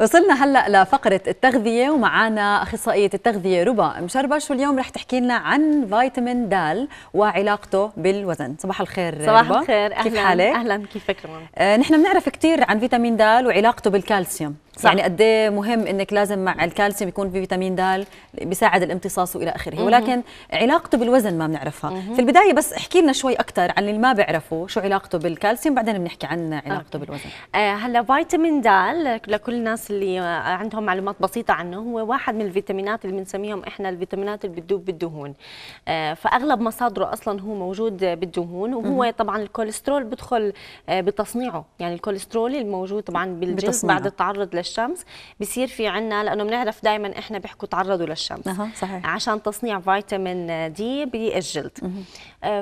وصلنا هلا لفقره التغذيه ومعانا اخصائيه التغذيه ربا مشربش واليوم رح تحكي لنا عن فيتامين د وعلاقته بالوزن صباح الخير صباح ربا. الخير أهلا كيف حالك اهلا كيفك رمان آه نحن بنعرف كثير عن فيتامين د وعلاقته بالكالسيوم صح. يعني قد إيه مهم انك لازم مع الكالسيوم يكون في فيتامين د بيساعد الامتصاص والى اخره ولكن علاقته بالوزن ما بنعرفها في البدايه بس احكي لنا شوي اكثر عن اللي ما بيعرفوا شو علاقته بالكالسيوم بعدين بنحكي عن علاقته أوكي. بالوزن آه هلا فيتامين د لكل الناس اللي عندهم معلومات بسيطه عنه هو واحد من الفيتامينات اللي بنسميهم احنا الفيتامينات اللي بتدوب بالدهون آه فاغلب مصادره اصلا هو موجود بالدهون وهو مم. طبعا الكوليسترول بدخل آه بتصنيعه يعني الكوليسترول الموجود طبعا بالجسم بعد التعرض للشمس بصير في عنا لانه بنعرف دائما احنا بيحكوا تعرضوا للشمس أه. صحيح. عشان تصنيع فيتامين دي بالجلد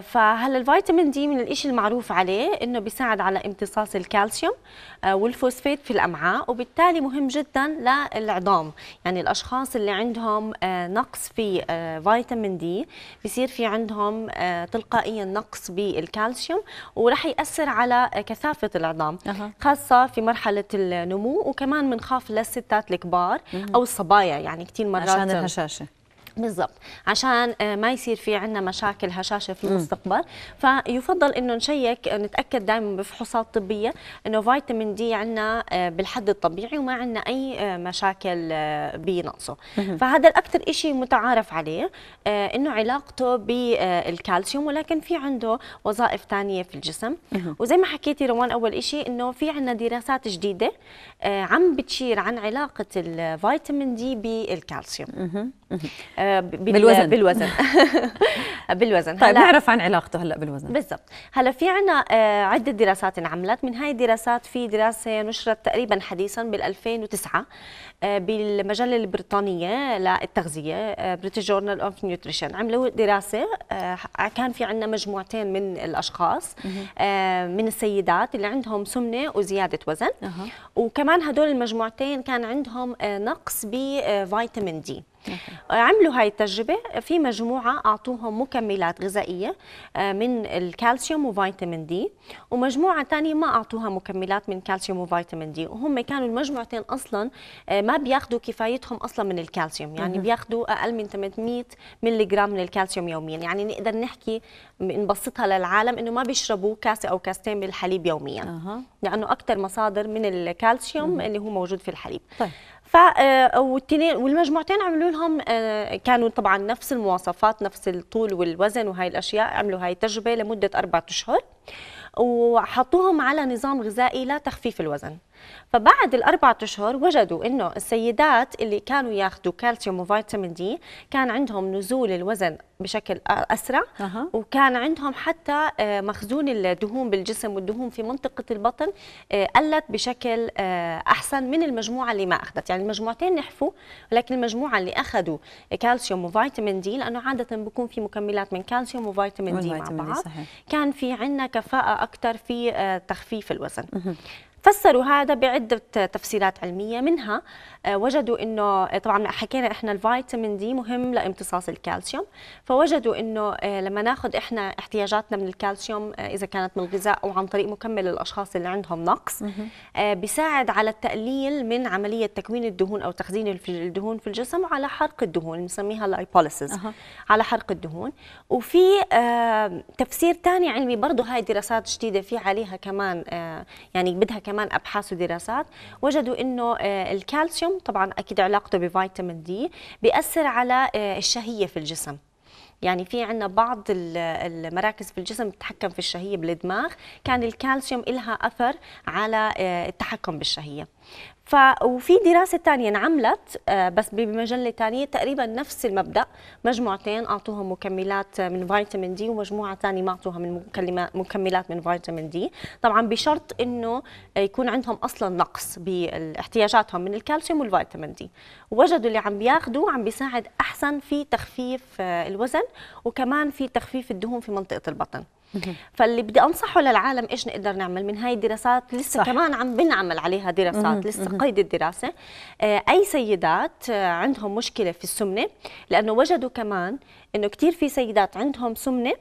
فهلا الفيتامين دي من الإشي المعروف عليه انه بيساعد على امتصاص الكالسيوم آه، والفوسفيت في الامعاء وبالتالي مهم جدا للعظام يعني الاشخاص اللي عندهم آه، نقص في آه، فيتامين دي بصير في عندهم تلقائيا نقص بالكالسيوم وراح ياثر على كثافه العظام خاصه في مرحله النمو وكمان بنخاف للستات الكبار او الصبايا يعني كثير مرات عشان الهشاشه بالضبط عشان آه، ما يصير في عندنا مشاكل هشاشه في المستقبل فيفضل انه نشيك نتاكد دائما بفحوصات طبيه انه فيتامين دي عندنا آه، بالحد الطبيعي وما عندنا اي آه، مشاكل بنقصه فهذا الاكثر شيء متعارف عليه انه علاقته بالكالسيوم ولكن في عنده وظائف ثانيه في الجسم وزي ما حكيتي روان اول شيء انه في عندنا دراسات جديده عم بتشير عن علاقه الفيتامين دي بالكالسيوم بالوزن بالوزن بالوزن طيب نعرف عن علاقته هلا بالوزن بالضبط هلا في عنا آه، عده دراسات انعملت من هاي الدراسات في دراسه نشرت تقريبا حديثا بال2009 آه، بالمجله البريطانيه للتغذيه بريتش جورنال اوف نيوتريشن عملوا دراسه آه، كان في عنا مجموعتين من الاشخاص من السيدات اللي عندهم سمنه وزياده وزن وكمان هدول المجموعتين كان عندهم نقص بفيتامين دي عملوا هاي التجربه في مجموعه اعطوهم مكملات غذائيه آه، من الكالسيوم وفيتامين دي ومجموعه ثانيه ما اعطوها مكملات من كالسيوم وفيتامين دي وهم كانوا المجموعتين اصلا آه، ما بياخذوا كفايتهم اصلا من الكالسيوم يعني بياخذوا اقل من 800 ملي جرام من الكالسيوم يوميا يعني نقدر نحكي نبسطها للعالم انه ما بيشربوا كاسه او كاستين من الحليب يوميا لانه اكثر مصادر من الكالسيوم اللي هو موجود في الحليب طيب. آه، والتنين والمجموعتين عملوا لهم آه، كانوا طبعا نفس المواصفات نفس الطول والوزن وهي الاشياء عملوا هاي التجربه لمده اربعة اشهر وحطوهم على نظام غذائي لتخفيف الوزن فبعد الأربعة أشهر وجدوا أنه السيدات اللي كانوا ياخذوا كالسيوم وفيتامين دي كان عندهم نزول الوزن بشكل أسرع أه. وكان عندهم حتى آه، مخزون الدهون بالجسم والدهون في منطقة البطن آه، قلت بشكل آه، أحسن من المجموعة اللي ما أخذت يعني المجموعتين نحفوا ولكن المجموعة اللي أخذوا كالسيوم وفيتامين دي لأنه عادة بكون في مكملات من كالسيوم وفيتامين دي مع بعض دي صحيح. كان في عندنا كفاءة أكثر في تخفيف الوزن فسروا هذا بعدة تفسيرات علمية منها آه، وجدوا أنه آه، طبعا حكينا إحنا الفيتامين دي مهم لامتصاص الكالسيوم فوجدوا أنه آه، لما ناخذ إحنا احتياجاتنا من الكالسيوم إذا كانت من الغذاء أو عن طريق مكمل للأشخاص اللي عندهم نقص بيساعد على التقليل من عملية تكوين الدهون أو تخزين الدهون في الجسم وعلى حرق الدهون بنسميها الأيبوليسيس على حرق الدهون وفي تفسير ثاني علمي برضه هاي دراسات جديدة في عليها كمان يعني بدها كمان كمان ابحاث ودراسات وجدوا انه آه، الكالسيوم طبعا اكيد علاقته بفيتامين دي بياثر على آه، الشهيه في الجسم يعني في عندنا بعض المراكز في الجسم بتتحكم في الشهيه بالدماغ كان الكالسيوم لها اثر على آه، التحكم بالشهيه ف وفي دراسه ثانيه انعملت آه، بس بمجله ثانيه تقريبا نفس المبدا مجموعتين اعطوهم مكملات من فيتامين دي ومجموعه ثانيه ما اعطوها من مكملات من فيتامين دي طبعا بشرط انه يكون عندهم اصلا نقص باحتياجاتهم من الكالسيوم والفيتامين دي وجدوا اللي عم بياخذوا عم بيساعد احسن في تخفيف آه، الوزن وكمان في تخفيف الدهون في منطقه البطن فاللي بدي انصحه للعالم ايش نقدر نعمل من هاي الدراسات لسه صح. كمان عم بنعمل عليها دراسات لسه قيد الدراسه آه، اي سيدات عندهم مشكله في السمنه لانه وجدوا كمان انه كثير في سيدات عندهم سمنه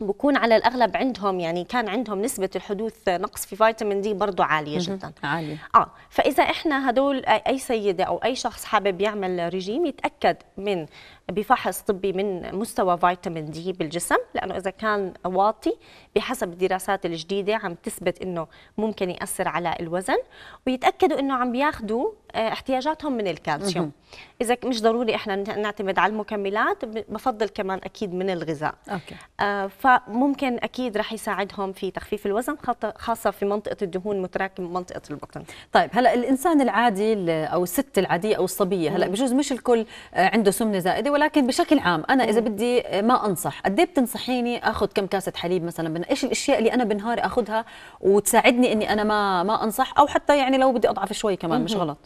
بكون على الاغلب عندهم يعني كان عندهم نسبه الحدوث نقص في فيتامين دي برضه عاليه جدا عاليه اه فاذا احنا هدول اي سيده او اي شخص حابب يعمل ريجيم يتاكد من بفحص طبي من مستوى فيتامين دي بالجسم لانه اذا كان واطي بحسب الدراسات الجديده عم تثبت انه ممكن ياثر على الوزن ويتاكدوا انه عم بياخذوا آه، احتياجاتهم من الكالسيوم اذا مش ضروري احنا نعتمد على المكملات بفضل كمان اكيد من الغذاء أوكي. آه، فممكن اكيد رح يساعدهم في تخفيف الوزن خاصه في منطقه الدهون متراكمه منطقه البطن طيب هلا الانسان العادي او الست العاديه او الصبيه هلا بجوز مش الكل آه، عنده سمنه زائده ولا ولكن بشكل عام انا اذا بدي ما انصح قد ايه بتنصحيني اخذ كم كاسه حليب مثلا ايش الاشياء اللي انا بنهاري اخذها وتساعدني اني انا ما ما انصح او حتى يعني لو بدي اضعف شوي كمان مش غلط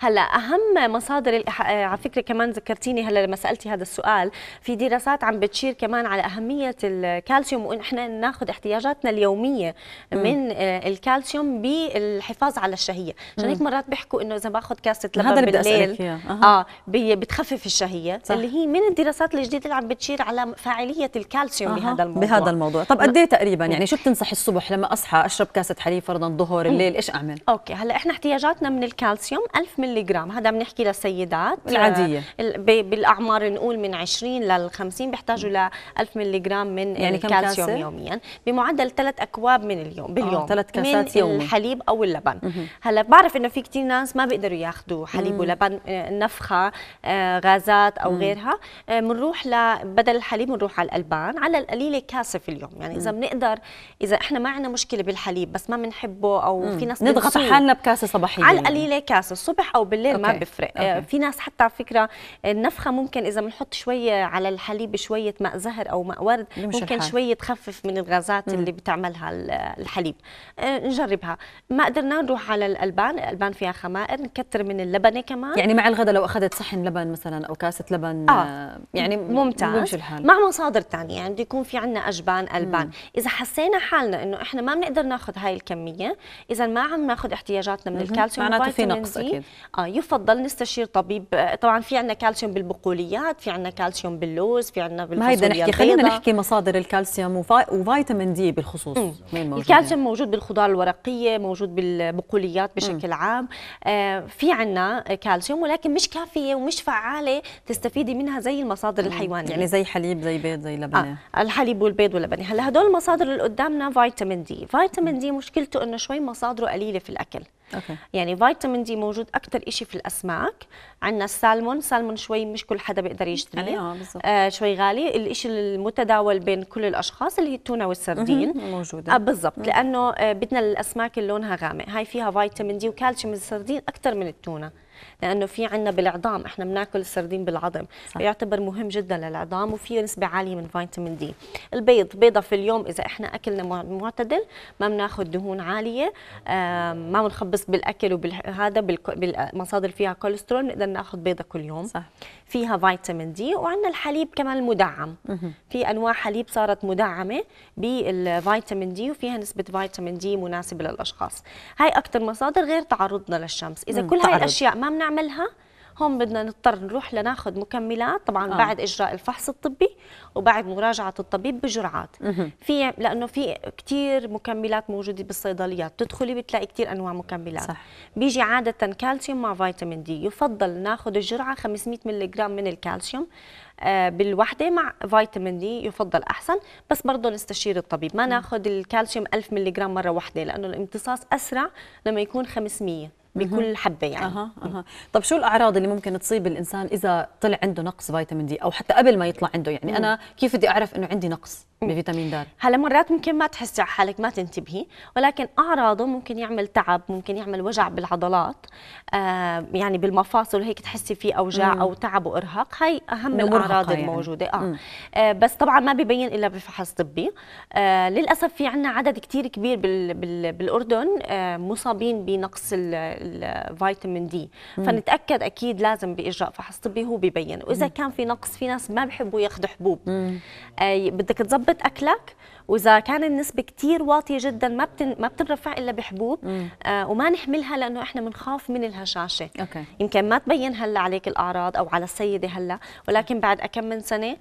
هلا اهم مصادر على فكره كمان ذكرتيني هلا لما سالتي هذا السؤال في دراسات عم بتشير كمان على اهميه الكالسيوم وان احنا ناخذ احتياجاتنا اليوميه من آه، الكالسيوم بالحفاظ على الشهيه عشان هيك مرات بيحكوا انه اذا باخذ كاسه لبن بالليل اه بتخفف الشهيه صح. اللي هي من الدراسات الجديده اللي عم بتشير على فاعليه الكالسيوم آه. بهذا الموضوع بهذا الموضوع طب قد ايه تقريبا يعني شو بتنصح الصبح لما اصحى اشرب كاسه حليب فرضا ظهر الليل ايش اعمل اوكي هلا احنا احتياجاتنا من الكالسيوم 1000 ملغ هذا بنحكي للسيدات العاديه آه، بالاعمار نقول من 20 لل 50 بيحتاجوا ل 1000 ملغ من يعني الكالسيوم يوميا بمعدل ثلاث اكواب من اليوم آه، باليوم ثلاث آه، كاسات من الحليب او اللبن هلا بعرف انه في كثير ناس ما بيقدروا ياخذوا حليب ولبن آه، نفخه غازات او وغيرها بنروح آه، بدل الحليب بنروح على الالبان على القليله كاسه في اليوم يعني اذا بنقدر اذا احنا ما عندنا مشكله بالحليب بس ما بنحبه او مم. في ناس نضغط حالنا بكاسه صباحيه على يعني. القليله يعني. كاسه الصبح او بالليل أوكي. ما بفرق آه، أوكي. في ناس حتى على فكره النفخه ممكن اذا بنحط شويه على الحليب شويه ماء زهر او ماء ورد ممكن الحال. شويه تخفف من الغازات مم. اللي بتعملها الحليب آه، نجربها ما قدرنا نروح على الالبان الالبان فيها خمائر نكتر من اللبنه كمان يعني مع الغداء لو اخذت صحن لبن مثلا او كاسه لبن كمان آه،, آه. يعني ممتاز الحال مع مصادر ثانيه يعني بده يكون في عندنا اجبان البان مم. اذا حسينا حالنا انه احنا ما بنقدر ناخذ هاي الكميه اذا ما عم ناخذ احتياجاتنا من الكالسيوم معناته في نقص اكيد اه يفضل نستشير طبيب طبعا في عندنا كالسيوم بالبقوليات في عندنا كالسيوم باللوز في عندنا بالفاصوليا ما هيدا نحكي خلينا نحكي مصادر الكالسيوم وفيتامين دي بالخصوص الكالسيوم موجود بالخضار الورقيه موجود بالبقوليات بشكل مم. عام آه في عندنا كالسيوم ولكن مش كافيه ومش فعاله تستفيد تستفيدي منها زي المصادر الحيوانيه يعني زي حليب زي بيض زي لبن آه. الحليب والبيض واللبن هلا هدول المصادر اللي قدامنا فيتامين دي فيتامين دي مشكلته انه شوي مصادره قليله في الاكل أوكي. يعني فيتامين دي موجود اكثر شيء في الاسماك عندنا السالمون سالمون شوي مش كل حدا بيقدر يشتريه آه،, آه, شوي غالي الشيء المتداول بين كل الاشخاص اللي هي التونه والسردين موجوده آه بالضبط لانه آه بدنا الاسماك اللي لونها غامق هاي فيها فيتامين دي وكالسيوم السردين اكثر من التونه لانه في عندنا بالعظام احنا بناكل السردين بالعظم صح. يعتبر مهم جدا للعظام وفيه نسبه عاليه من فيتامين دي البيض بيضه في اليوم اذا احنا اكلنا معتدل ما بناخذ دهون عاليه آه، ما بنخبص بس بالاكل وهذا بالمصادر فيها كوليسترول نقدر ناخذ بيضه كل يوم صح. فيها فيتامين دي وعندنا الحليب كمان المدعم في انواع حليب صارت مدعمه بالفيتامين دي وفيها نسبه فيتامين دي مناسبه للاشخاص هاي اكثر مصادر غير تعرضنا للشمس اذا كل هاي الاشياء ما بنعملها هون بدنا نضطر نروح لناخذ مكملات طبعا آه. بعد اجراء الفحص الطبي وبعد مراجعه الطبيب بجرعات في لانه في كثير مكملات موجوده بالصيدليات بتدخلي بتلاقي كثير انواع مكملات صح. بيجي عاده كالسيوم مع فيتامين دي يفضل ناخذ الجرعه 500 جرام من الكالسيوم آه، بالوحده مع فيتامين دي يفضل احسن بس برضه نستشير الطبيب ما ناخذ الكالسيوم 1000 ملغ مره واحده لانه الامتصاص اسرع لما يكون 500 بكل حبه يعني أه. أه. طب شو الاعراض اللي ممكن تصيب الانسان اذا طلع عنده نقص فيتامين دي او حتى قبل ما يطلع عنده يعني انا كيف بدي اعرف انه عندي نقص بفيتامين د هلا مرات ممكن ما تحسي على حالك ما تنتبهي ولكن اعراضه ممكن يعمل تعب ممكن يعمل وجع بالعضلات آه يعني بالمفاصل هيك تحسي في اوجاع مم. او تعب وارهاق هاي اهم الاعراض يعني. الموجوده آه. آه بس طبعا ما ببين الا بفحص طبي آه للاسف في عندنا عدد كثير كبير بال بال بالاردن آه مصابين بنقص الفيتامين دي فنتاكد اكيد لازم باجراء فحص طبي هو ببين واذا مم. كان في نقص في ناس ما بحبوا ياخذوا حبوب آه بدك تظبط أكلك واذا كان النسبه كثير واطيه جدا ما بتن ما بتنرفع الا بحبوب آه وما نحملها لانه احنا بنخاف من الهشاشه أوكي. يمكن ما تبين هلا عليك الاعراض او على السيده هلا ولكن بعد كم من سنه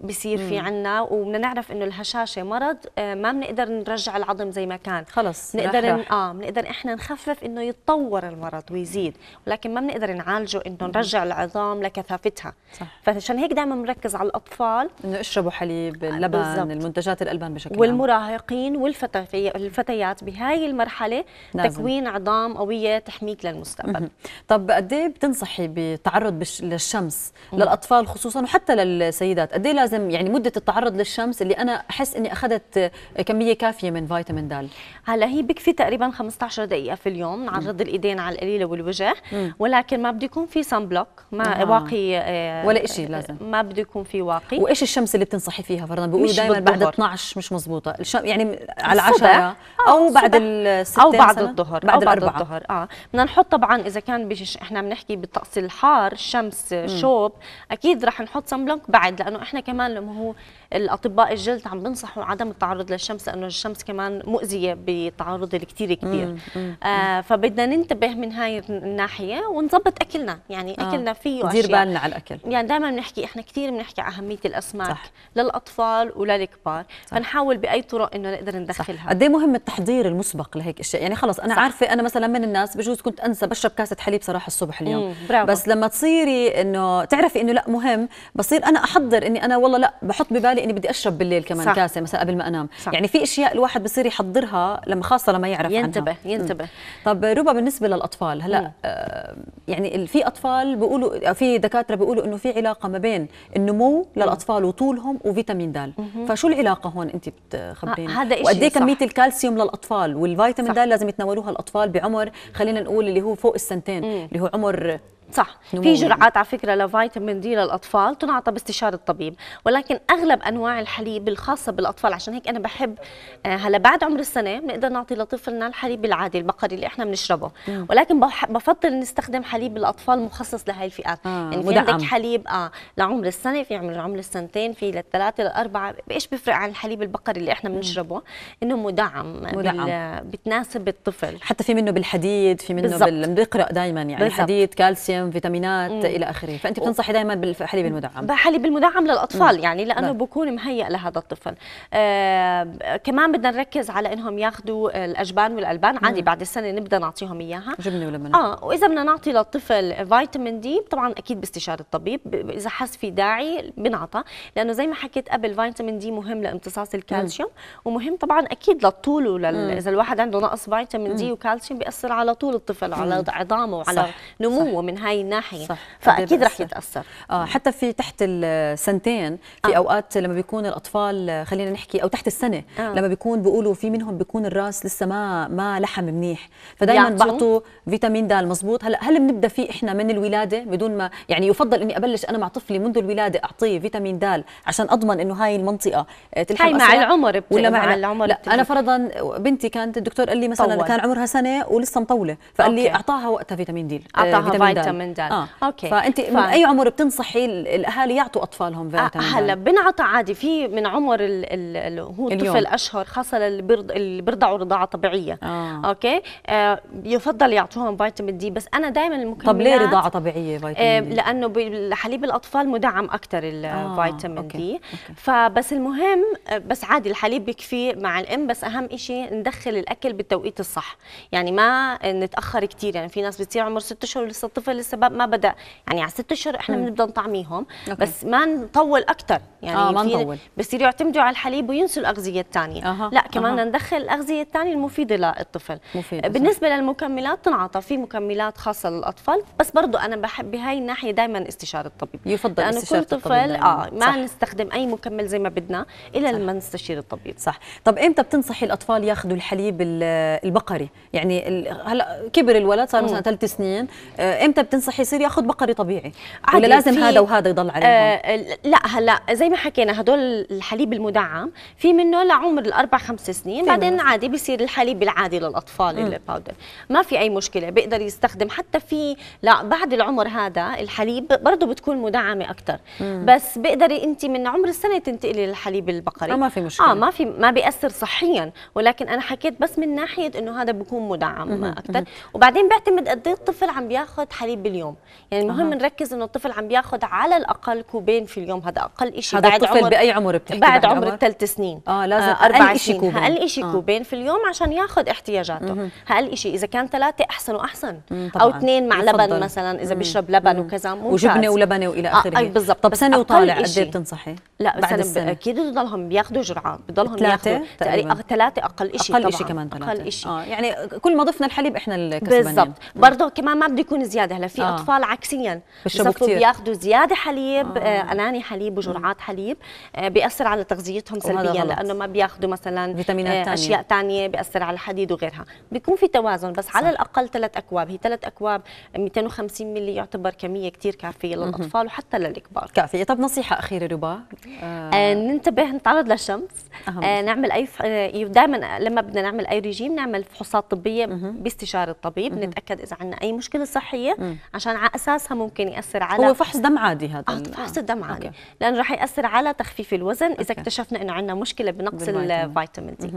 بصير في عنا وبدنا نعرف انه الهشاشه مرض آه ما بنقدر نرجع العظم زي ما كان خلص نقدر اه بنقدر احنا نخفف انه يتطور المرض ويزيد ولكن ما بنقدر نعالجه انه نرجع العظام لكثافتها صح. فعشان هيك دائما بنركز على الاطفال انه اشربوا حليب آه، اللبن بالزبط. المنتجات الالبان بشكل بشكل والمراهقين والفتيات بهاي المرحله لازم. تكوين عظام قويه تحميك للمستقبل طب قد ايه بتنصحي بالتعرض للشمس للاطفال خصوصا وحتى للسيدات قد ايه لازم يعني مده التعرض للشمس اللي انا احس اني اخذت كميه كافيه من فيتامين د هلا هي بكفي تقريبا 15 دقيقه في اليوم نعرض الايدين على القليله والوجه مم. ولكن ما بده يكون في سان بلوك ما آه. واقي آه ولا شيء لازم ما بده يكون في واقي وايش الشمس اللي بتنصحي فيها فرضا بيقولوا دائما بعد 12 مش مضبوطه يعني على العشاء آه، او بعد الستة او بعد الظهر بعد أو بعد الظهر اه بدنا نحط طبعا اذا كان بيش احنا بنحكي بالطقس الحار شمس م. شوب اكيد رح نحط سن بلوك بعد لانه احنا كمان لما هو الاطباء الجلد عم بنصحوا عدم التعرض للشمس لانه الشمس كمان مؤذيه بالتعرض الكثير كبير آه فبدنا ننتبه من هاي الناحيه ونظبط اكلنا يعني آه. اكلنا فيه ندير بالنا على الاكل يعني دائما بنحكي احنا كثير بنحكي اهميه الاسماك صح. للاطفال وللكبار صح. فنحاول نحاول باي طرق انه نقدر ندخلها قد ايه مهم التحضير المسبق لهيك اشياء يعني خلص انا صح. عارفه انا مثلا من الناس بجوز كنت انسى بشرب كاسه حليب صراحه الصبح اليوم برافو. بس لما تصيري انه تعرفي انه لا مهم بصير انا احضر اني انا والله لا بحط ببالي اني بدي اشرب بالليل كمان صح. كاسه مثلا قبل ما انام صح. يعني في اشياء الواحد بصير يحضرها لما خاصه لما يعرف ينتبه عنها. ينتبه مم. طب ربا بالنسبه للاطفال هلا آه، يعني في اطفال بيقولوا في دكاتره بيقولوا انه في علاقه ما بين النمو للاطفال وطولهم وفيتامين د فشو العلاقه هون انت بتخبريني هذا شيء وقد إيه كميه الكالسيوم للاطفال والفيتامين د لازم يتناولوها الاطفال بعمر خلينا نقول اللي هو فوق السنتين مم. اللي هو عمر صح في جرعات على فكره لفيتامين دي للاطفال تنعطى باستشاره الطبيب ولكن اغلب انواع الحليب الخاصه بالاطفال عشان هيك انا بحب آه، هلا بعد عمر السنه بنقدر نعطي لطفلنا الحليب العادي البقري اللي احنا بنشربه ولكن بفضل نستخدم حليب الاطفال مخصص لهي الفئات آه يعني في عندك حليب اه لعمر السنه في عمر عمر السنتين في للثلاثه للاربعه ايش بيفرق عن الحليب البقري اللي احنا بنشربه انه مدعم, مدعم. بتناسب الطفل حتى في منه بالحديد في منه بالزبط. بال... بيقرا دائما يعني بالزبط. حديد كالسيوم كالسيوم فيتامينات مم. الى اخره فانت بتنصحي دائما بالحليب المدعم بحليب المدعم للاطفال مم. يعني لانه ده. نعم. بكون مهيئ لهذا الطفل آه كمان بدنا نركز على انهم ياخذوا الاجبان والالبان عادي بعد السنه نبدا نعطيهم اياها جبنه ولبن اه واذا بدنا نعطي للطفل فيتامين دي طبعا اكيد باستشاره الطبيب اذا حس في داعي بنعطى لانه زي ما حكيت قبل فيتامين دي مهم لامتصاص الكالسيوم مم. ومهم طبعا اكيد للطول ولل... اذا الواحد عنده نقص فيتامين دي وكالسيوم بياثر على طول الطفل مم. على عظامه وعلى نموه من هاي الناحيه صح. فاكيد رح يتاثر آه حتى في تحت السنتين في آه. اوقات لما بيكون الاطفال خلينا نحكي او تحت السنه آه. لما بيكون بيقولوا في منهم بيكون الراس لسه ما ما لحم منيح فدائما بعطوا فيتامين د مزبوط هلا هل بنبدا فيه احنا من الولاده بدون ما يعني يفضل اني ابلش انا مع طفلي منذ الولاده اعطيه فيتامين د عشان اضمن انه هاي المنطقه آه، تلحق هاي مع العمر ولا مع, مع العمر لا انا فرضا بنتي كانت الدكتور قال لي مثلا طول. كان عمرها سنه ولسه مطوله فقال أوكي. لي اعطاها وقتها فيتامين د آه، اعطاها فيتامين, دال. من دال آه. اوكي فانت ف... من اي عمر بتنصحي الاهالي يعطوا اطفالهم فيتامين آه. هلا بنعطى عادي في من عمر ال ال ال هو الطفل اشهر خاصه اللي بيرضعوا رضاعه طبيعيه آه. اوكي آه يفضل يعطوهم فيتامين دي بس انا دائما المكملات طب ليه رضاعه طبيعيه فيتامين آه لانه حليب الاطفال مدعم اكثر الفيتامين آه. دي أوكي. فبس المهم بس عادي الحليب بيكفي مع الام بس اهم شيء ندخل الاكل بالتوقيت الصح يعني ما نتاخر كثير يعني في ناس بتصير عمر ست اشهر ولسه الطفل السبب ما بدا يعني على ست اشهر احنا بنبدا نطعميهم أوكي. بس ما نطول اكثر يعني آه ما نطول بصيروا يعتمدوا على الحليب وينسوا الاغذيه الثانيه أه. لا كمان أه. ندخل الاغذيه الثانيه المفيده للطفل مفيدة. بالنسبه للمكملات تنعطى في مكملات خاصه للاطفال بس برضه انا بحب بهاي الناحيه دائما استشاره الطبيب يفضل لانه كل طفل اه ما صح. نستخدم اي مكمل زي ما بدنا الا لما نستشير الطبيب صح طب امتى بتنصحي الاطفال ياخذوا الحليب البقري يعني هلا كبر الولد صار مثلا ثلاث سنين آه، امتى تنصحي يصير ياخذ بقري طبيعي ولا لازم هذا وهذا يضل عليهم آه لا هلا زي ما حكينا هدول الحليب المدعم في منه لعمر الاربع خمس سنين بعدين عادي بيصير الحليب العادي للاطفال الباودر ما في اي مشكله بيقدر يستخدم حتى في لا بعد العمر هذا الحليب برضه بتكون مدعمه اكثر بس بيقدري انت من عمر السنه تنتقلي للحليب البقري آه ما في مشكله اه ما في ما بياثر صحيا ولكن انا حكيت بس من ناحيه انه هذا بيكون مدعم اكثر وبعدين بيعتمد قد إيه الطفل عم بياخذ حليب باليوم يعني المهم أه. نركز انه الطفل عم بياخذ على الاقل كوبين في اليوم هذا اقل شيء هذا بعد الطفل عمر باي عمر بتحكي بعد عمر الثلاث سنين اه لازم آه اقل شيء كوبين اقل شيء آه. كوبين في اليوم عشان ياخذ احتياجاته مم. اقل شيء اذا كان ثلاثه احسن واحسن او اثنين مع يفضل. لبن مثلا اذا مم. بيشرب لبن مم. وكذا ممتاز وجبنه ولبنه والى اخره آه بالضبط طب سنه وطالع قد ايه بتنصحي؟ لا بعد السنه اكيد بضلهم بياخذوا جرعه بضلهم ياخذوا آه، ثلاثه اقل شيء اقل شيء كمان ثلاثه اقل شيء آه، يعني كل ما ضفنا الحليب احنا الكسبانين بالضبط برضه كمان ما بده يكون زياده هلا في آه. اطفال عكسيا بيصفوا بياخذوا زياده حليب آه. آه اناني حليب وجرعات حليب آه بياثر على تغذيتهم سلبيا لانه ما بياخذوا مثلا آه، فيتامينات آه تانية. اشياء ثانيه بياثر على الحديد وغيرها بيكون في توازن بس صح. على الاقل ثلاث اكواب هي ثلاث اكواب 250 ملي يعتبر كميه كثير كافيه للاطفال وحتى للكبار كافيه طب نصيحه اخيره ربا آه. آه ننتبه نتعرض للشمس آه نعمل اي ف... آه، دائما لما بدنا نعمل اي ريجيم نعمل فحوصات طبيه باستشاره الطبيب نتاكد اذا عندنا اي مشكله صحيه عشان على اساسها ممكن ياثر على هو فحص دم عادي هذا آه فحص الدم آه، عادي لانه راح ياثر على تخفيف الوزن اذا اكتشفنا انه عندنا مشكله بنقص الفيتامين دي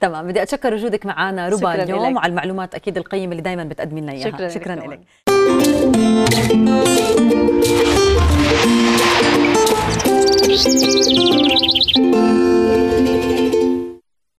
تمام بدي اتشكر وجودك معنا ربا اليوم وعلى المعلومات اكيد القيمه اللي دائما بتقدمي لنا اياها شكرا, شكرا لك Thank you.